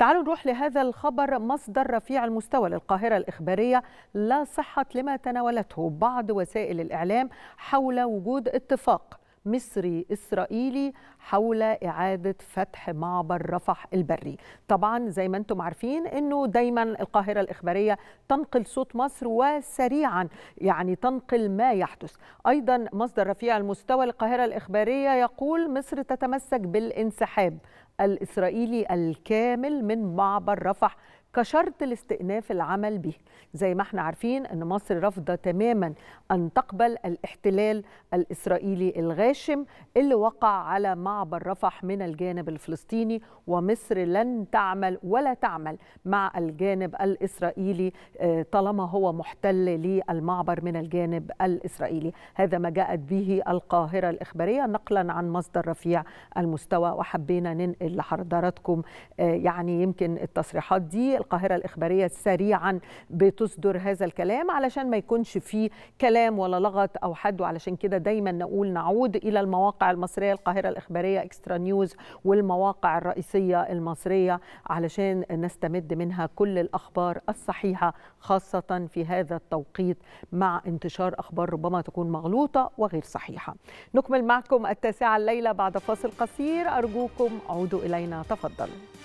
تعالوا نروح لهذا الخبر مصدر رفيع المستوى للقاهرة الإخبارية لا صحة لما تناولته بعض وسائل الإعلام حول وجود اتفاق مصري إسرائيلي حول إعادة فتح معبر رفح البري طبعا زي ما أنتم عارفين أنه دايما القاهرة الإخبارية تنقل صوت مصر وسريعا يعني تنقل ما يحدث أيضا مصدر رفيع المستوى القاهرة الإخبارية يقول مصر تتمسك بالانسحاب الإسرائيلي الكامل من معبر رفح كشرط لاستئناف العمل به زي ما احنا عارفين ان مصر رافضه تماما ان تقبل الاحتلال الاسرائيلي الغاشم اللي وقع على معبر رفح من الجانب الفلسطيني ومصر لن تعمل ولا تعمل مع الجانب الاسرائيلي آه، طالما هو محتل للمعبر من الجانب الاسرائيلي هذا ما جاءت به القاهره الاخباريه نقلا عن مصدر رفيع المستوى وحبينا ننقل لحضراتكم آه، يعني يمكن التصريحات دي القاهرة الإخبارية سريعا بتصدر هذا الكلام علشان ما يكونش فيه كلام ولا لغط أو حد وعلشان كده دايما نقول نعود إلى المواقع المصرية القاهرة الإخبارية إكسترا نيوز والمواقع الرئيسية المصرية علشان نستمد منها كل الأخبار الصحيحة خاصة في هذا التوقيت مع انتشار أخبار ربما تكون مغلوطة وغير صحيحة نكمل معكم التاسعة الليلة بعد فاصل قصير أرجوكم عودوا إلينا تفضلوا